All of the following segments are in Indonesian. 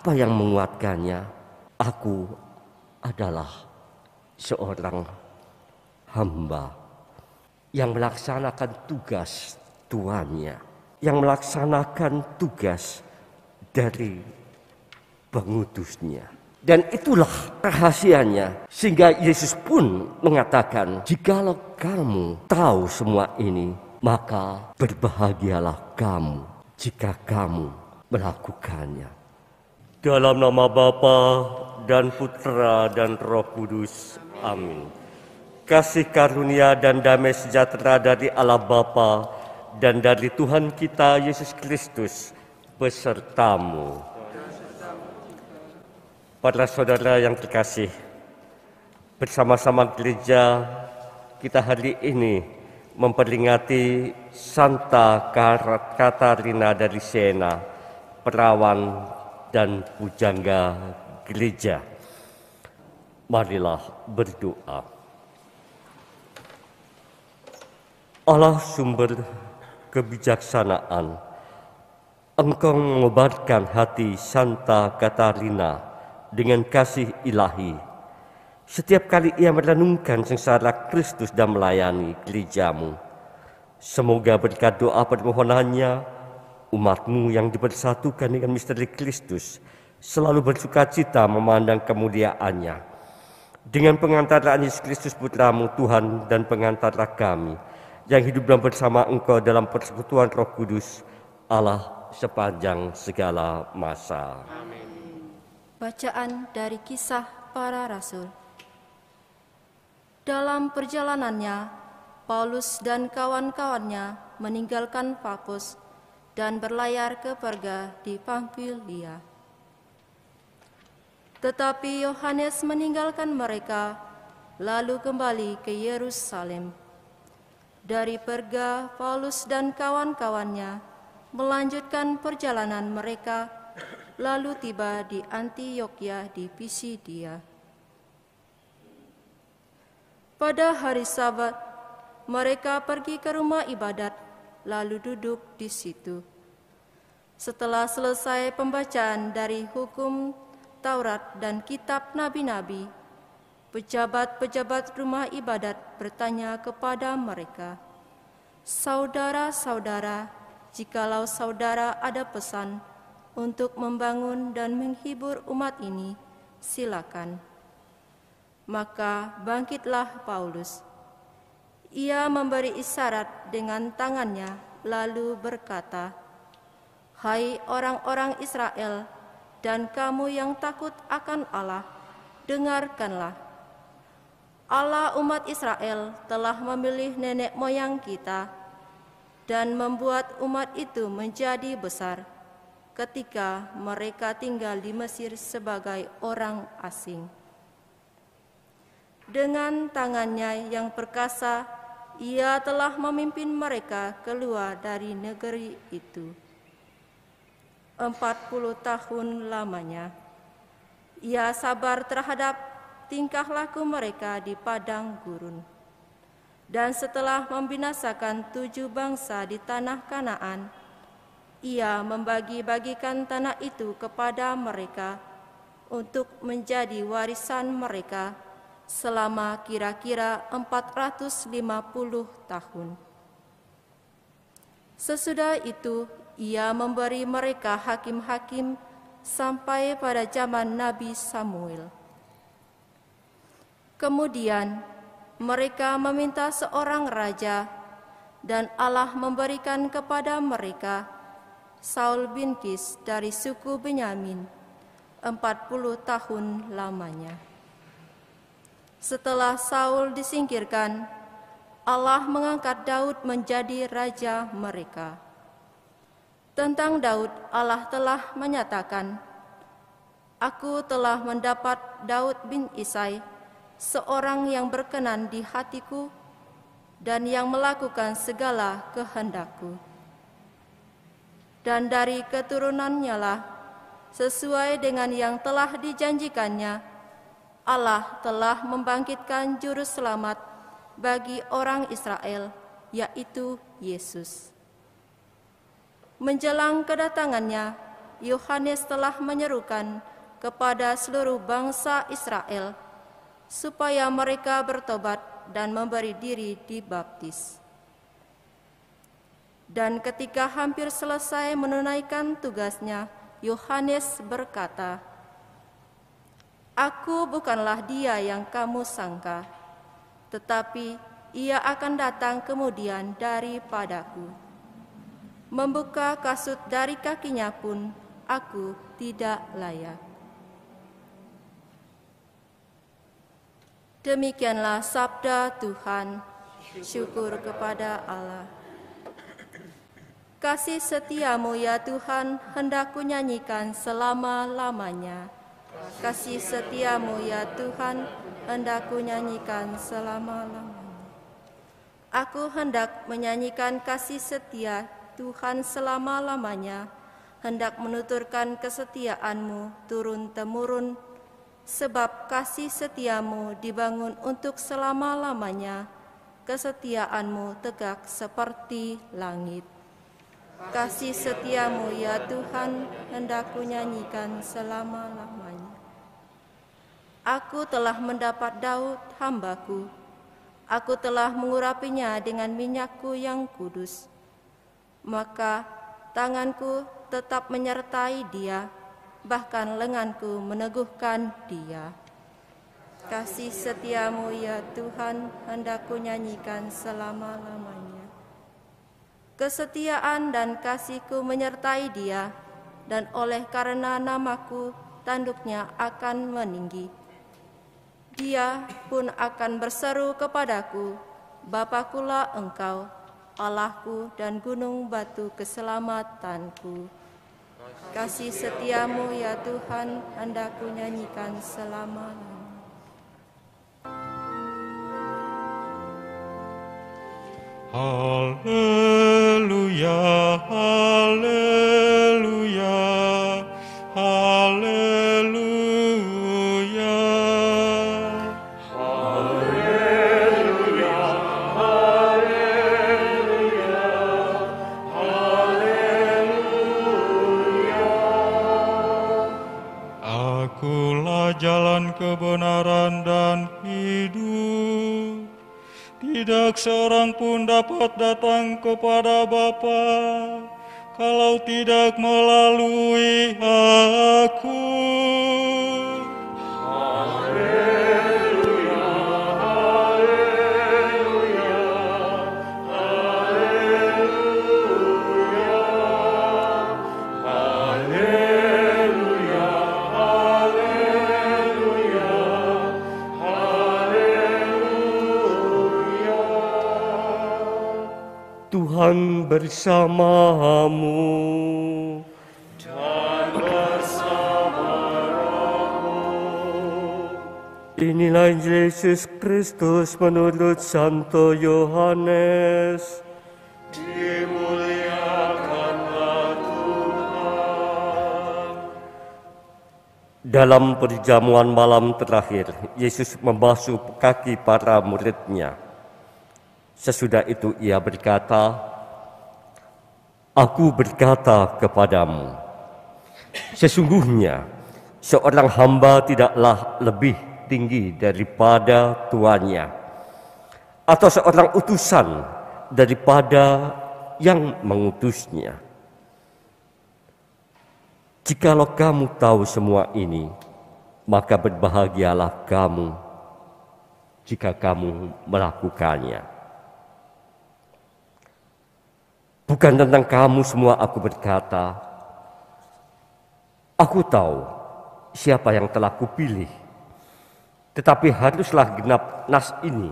Apa yang menguatkannya? Aku adalah seorang hamba yang melaksanakan tugas tuannya, yang melaksanakan tugas dari pengutusnya. Dan itulah rahasianya sehingga Yesus pun mengatakan, "Jikalau kamu tahu semua ini, maka berbahagialah kamu jika kamu melakukannya." Dalam nama Bapa dan Putra dan Roh Kudus. Amin. Kasih karunia dan damai sejahtera dari Allah Bapa dan dari Tuhan kita Yesus Kristus besertamu. Para saudara yang terkasih, bersama-sama gereja kita hari ini memperingati Santa Katarina dari Siena, perawan dan pujangga gereja. Marilah berdoa. Allah sumber kebijaksanaan, Engkau mengobarkan hati Santa Katarina dengan kasih ilahi. Setiap kali ia merenungkan sengsara Kristus dan melayani gerejamu, semoga berkat doa permohonannya, Umatmu yang dipersatukan dengan misteri Kristus selalu bersuka cita memandang kemuliaannya. Dengan pengantaraan Yesus Kristus Putramu Tuhan dan pengantara kami yang hidup dalam bersama Engkau dalam persekutuan Roh Kudus Allah sepanjang segala masa. Amin. Bacaan dari kisah para rasul. Dalam perjalanannya, Paulus dan kawan-kawannya meninggalkan Papus dan berlayar ke Perga di Pamfilia. Tetapi Yohanes meninggalkan mereka, lalu kembali ke Yerusalem. Dari Perga, Paulus dan kawan-kawannya melanjutkan perjalanan mereka, lalu tiba di Antioquia di Pisidia. Pada hari Sabat, mereka pergi ke rumah ibadat lalu duduk di situ. Setelah selesai pembacaan dari hukum Taurat dan kitab nabi-nabi, pejabat-pejabat rumah ibadat bertanya kepada mereka, Saudara-saudara, jikalau saudara ada pesan untuk membangun dan menghibur umat ini, silakan. Maka bangkitlah Paulus ia memberi isyarat dengan tangannya, lalu berkata, "Hai orang-orang Israel, dan kamu yang takut akan Allah, dengarkanlah: Allah umat Israel telah memilih nenek moyang kita dan membuat umat itu menjadi besar." ketika mereka tinggal di Mesir sebagai orang asing. Dengan tangannya yang perkasa, ia telah memimpin mereka keluar dari negeri itu. Empat puluh tahun lamanya, ia sabar terhadap tingkah laku mereka di padang gurun. Dan setelah membinasakan tujuh bangsa di tanah Kanaan, ia membagi-bagikan tanah itu kepada mereka untuk menjadi warisan mereka selama kira-kira 450 tahun. Sesudah itu, ia memberi mereka hakim-hakim sampai pada zaman Nabi Samuel. Kemudian mereka meminta seorang raja, dan Allah memberikan kepada mereka Saul bin Kis dari suku Benyamin, 40 tahun lamanya. Setelah Saul disingkirkan, Allah mengangkat Daud menjadi raja mereka. Tentang Daud, Allah telah menyatakan, "Aku telah mendapat Daud bin Isai, seorang yang berkenan di hatiku dan yang melakukan segala kehendakku." Dan dari keturunannya lah, sesuai dengan yang telah dijanjikannya, Allah telah membangkitkan juru selamat bagi orang Israel, yaitu Yesus. Menjelang kedatangannya, Yohanes telah menyerukan kepada seluruh bangsa Israel supaya mereka bertobat dan memberi diri dibaptis. Dan ketika hampir selesai menunaikan tugasnya, Yohanes berkata, Aku bukanlah dia yang kamu sangka, tetapi ia akan datang kemudian daripadaku. Membuka kasut dari kakinya pun aku tidak layak. Demikianlah sabda Tuhan. Syukur kepada Allah. Kasih setiamu ya Tuhan hendakku nyanyikan selama-lamanya kasih setiamu ya Tuhan hendak nyanyikan selama-lamanya. Aku hendak menyanyikan kasih setia Tuhan selama-lamanya, hendak menuturkan kesetiaanmu turun-temurun, sebab kasih setiamu dibangun untuk selama-lamanya, kesetiaanmu tegak seperti langit. Kasih setiamu ya Tuhan hendak nyanyikan selama-lamanya. Aku telah mendapat Daud hambaku. Aku telah mengurapinya dengan minyakku yang kudus. Maka tanganku tetap menyertai dia, bahkan lenganku meneguhkan dia. Kasih setiamu ya Tuhan, hendakku nyanyikan selama-lamanya. Kesetiaan dan kasihku menyertai dia, dan oleh karena namaku, tanduknya akan meninggi dia pun akan berseru kepadaku, Bapakulah engkau, Allahku dan gunung batu keselamatanku. Kasih setiamu ya Tuhan, hendakku nyanyikan selamanya. Haleluya, haleluya, haleluya. Akulah jalan kebenaran dan hidup. Tidak seorang pun dapat datang kepada Bapa kalau tidak melalui aku. Tuhan bersamamu dan bersama Inilah Yesus Kristus menurut Santo Yohanes. Dimuliakanlah Tuhan. Dalam perjamuan malam terakhir, Yesus membasuh kaki para muridnya. Sesudah itu ia berkata, Aku berkata kepadamu, sesungguhnya seorang hamba tidaklah lebih tinggi daripada tuannya, atau seorang utusan daripada yang mengutusnya. Jikalau kamu tahu semua ini, maka berbahagialah kamu jika kamu melakukannya. Bukan tentang kamu semua aku berkata. Aku tahu siapa yang telah kupilih. Tetapi haruslah genap nas ini.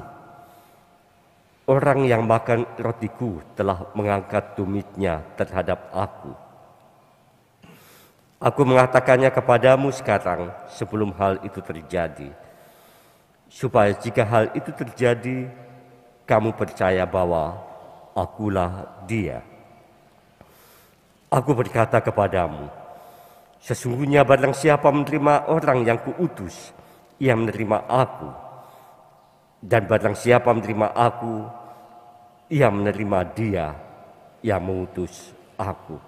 Orang yang makan rotiku telah mengangkat tumitnya terhadap aku. Aku mengatakannya kepadamu sekarang sebelum hal itu terjadi. Supaya jika hal itu terjadi, kamu percaya bahwa akulah dia. Aku berkata kepadamu, sesungguhnya barang siapa menerima orang yang kuutus, ia menerima aku. Dan barang siapa menerima aku, ia menerima dia yang mengutus aku.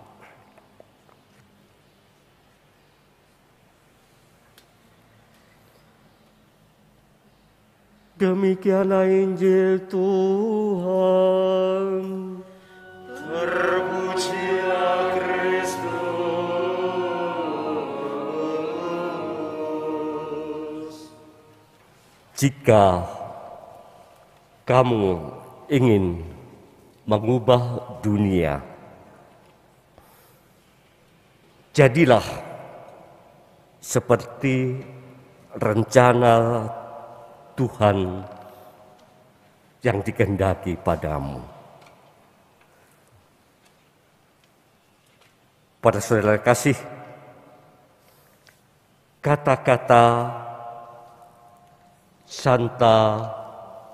Demikianlah Injil Tuhan. Terpujilah Kristus. Jika kamu ingin mengubah dunia, jadilah seperti rencana Tuhan yang dikehendaki padamu. Pada saudara kasih, kata-kata Santa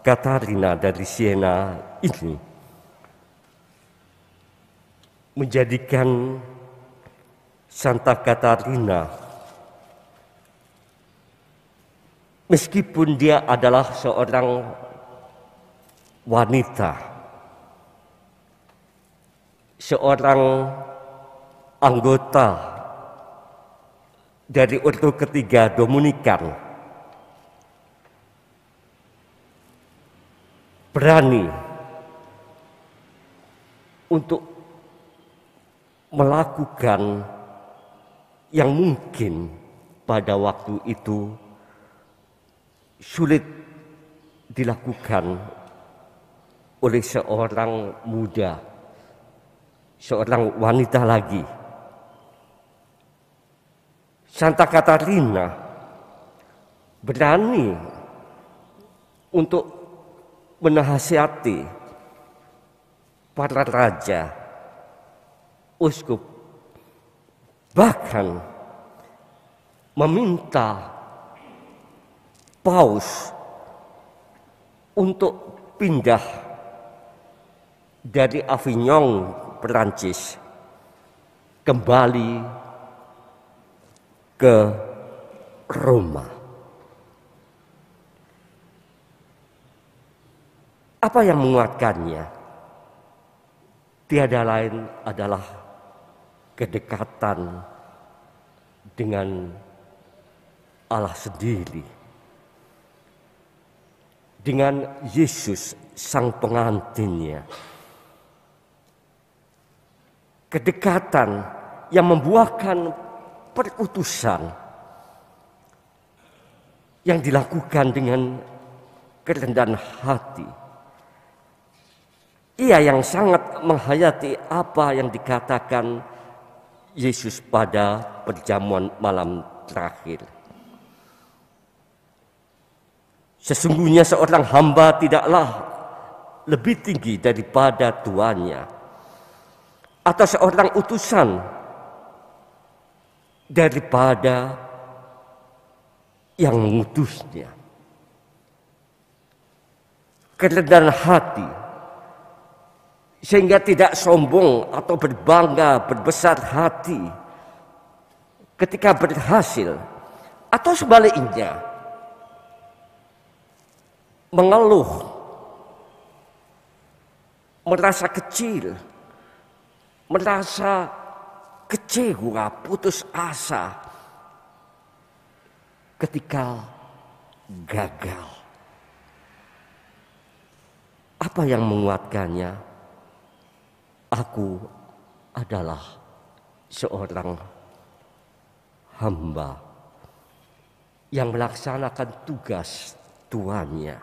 Katarina dari Siena ini menjadikan Santa Katarina meskipun dia adalah seorang wanita, seorang anggota dari urut ketiga Dominikan, berani untuk melakukan yang mungkin pada waktu itu sulit dilakukan oleh seorang muda, seorang wanita lagi. Santa Katarina berani untuk menasihati para raja, uskup, bahkan meminta paus untuk pindah dari Avignon, Perancis, kembali ke Roma. Apa yang menguatkannya? Tiada lain adalah kedekatan dengan Allah sendiri dengan Yesus sang pengantinnya. Kedekatan yang membuahkan perutusan yang dilakukan dengan kerendahan hati. Ia yang sangat menghayati apa yang dikatakan Yesus pada perjamuan malam terakhir. Sesungguhnya seorang hamba tidaklah lebih tinggi daripada tuannya. Atau seorang utusan daripada yang mengutusnya. Kerendahan hati sehingga tidak sombong atau berbangga, berbesar hati ketika berhasil atau sebaliknya mengeluh, merasa kecil, merasa kecewa, putus asa ketika gagal. Apa yang menguatkannya? Aku adalah seorang hamba yang melaksanakan tugas tuannya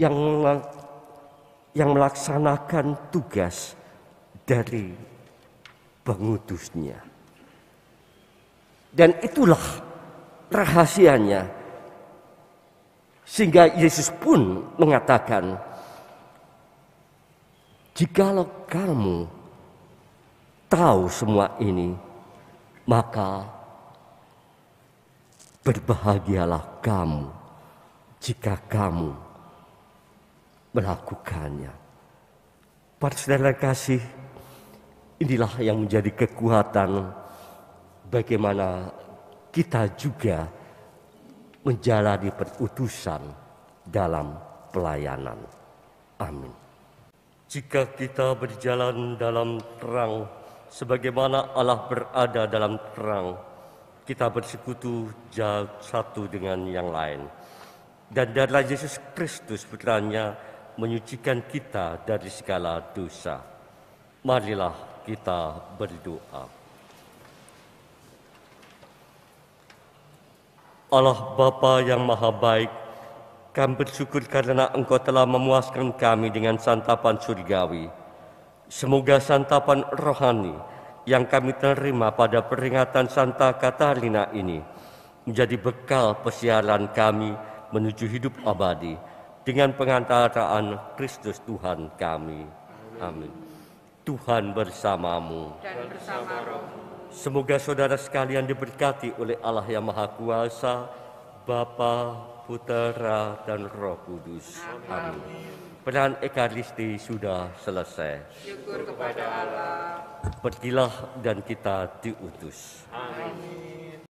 yang yang melaksanakan tugas dari pengutusnya. Dan itulah rahasianya. Sehingga Yesus pun mengatakan, "Jikalau kamu tahu semua ini, maka berbahagialah kamu jika kamu melakukannya. Para saudara kasih, inilah yang menjadi kekuatan bagaimana kita juga menjalani perutusan dalam pelayanan. Amin. Jika kita berjalan dalam terang, sebagaimana Allah berada dalam terang, kita bersekutu satu dengan yang lain. Dan darah Yesus Kristus putranya menyucikan kita dari segala dosa. Marilah kita berdoa. Allah Bapa yang Maha Baik, kami bersyukur karena Engkau telah memuaskan kami dengan santapan surgawi. Semoga santapan rohani yang kami terima pada peringatan Santa Catalina ini menjadi bekal pesiaran kami menuju hidup abadi dengan pengantaraan Kristus Tuhan kami. Amin. Tuhan bersamamu. Dan bersama rohmu. Semoga saudara sekalian diberkati oleh Allah yang Maha Kuasa, Bapa, Putera, dan Roh Kudus. Amin. Peran Ekaristi sudah selesai. Syukur kepada Allah. Pergilah dan kita diutus. Amin.